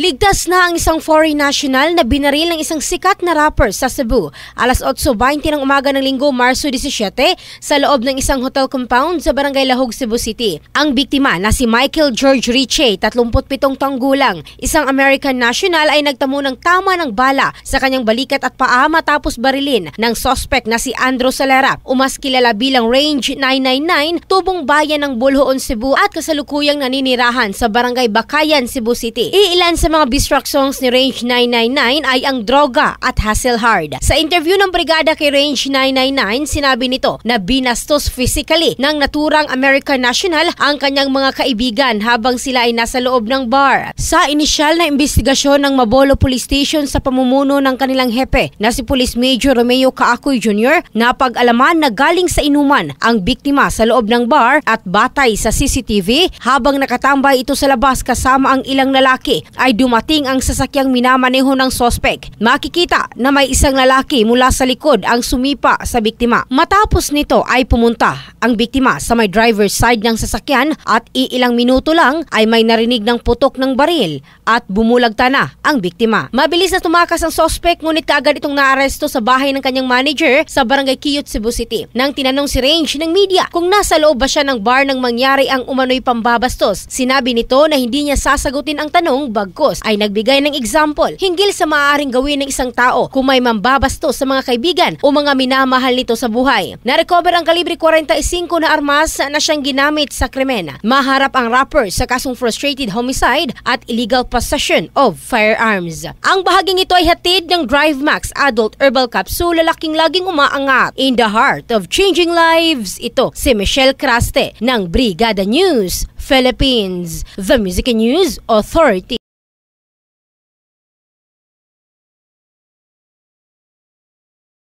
Ligtas na ang isang foreign national na binaril ng isang sikat na rapper sa Cebu. Alas 8.20 ng umaga ng linggo, Marso 17, sa loob ng isang hotel compound sa Barangay Lahog, Cebu City. Ang biktima na si Michael George Riche, 37 taong gulang, isang American national ay nagtamo ng tama ng bala sa kanyang balikat at paa matapos barilin ng suspect na si Andro Salera, umas kilala bilang Range 999, tubong bayan ng Bulhoon, Cebu at kasalukuyang naninirahan sa Barangay Bakayan, Cebu City. Iilan sa sa mga Bistruck songs ni Range 999 ay ang droga at hustle hard. Sa interview ng brigada kay Range 999, sinabi nito na binastos physically ng naturang American National ang kanyang mga kaibigan habang sila ay nasa loob ng bar. Sa inisyal na investigasyon ng Mabolo Police Station sa pamumuno ng kanilang hepe na si Police Major Romeo Kaakoy Jr., napag-alaman na galing sa inuman ang biktima sa loob ng bar at batay sa CCTV habang nakatambay ito sa labas kasama ang ilang lalaki ay ay dumating ang sasakyang minamaneho ng sospek. Makikita na may isang lalaki mula sa likod ang sumipa sa biktima. Matapos nito ay pumunta ang biktima sa may driver's side ng sasakyan at iilang minuto lang ay may narinig ng putok ng baril at bumulagta na ang biktima. Mabilis na tumakas ang sospek ngunit kaagad itong naaresto sa bahay ng kanyang manager sa barangay Kiyot, Cebu City. Nang tinanong si Range ng media kung nasa loob ba siya ng bar nang mangyari ang umano'y pambabastos, sinabi nito na hindi niya sasagutin ang tanong bagko Marcos ay nagbigay ng example hinggil sa maaaring gawin ng isang tao kung may mambabasto sa mga kaibigan o mga minamahal nito sa buhay. Narecover ang kalibre 45 na armas na siyang ginamit sa krimen. Maharap ang rapper sa kasong frustrated homicide at illegal possession of firearms. Ang bahaging ito ay hatid ng Drive Max Adult Herbal Capsule lalaking laging umaangat. In the heart of changing lives, ito si Michelle Craste ng Brigada News Philippines, the Music News Authority.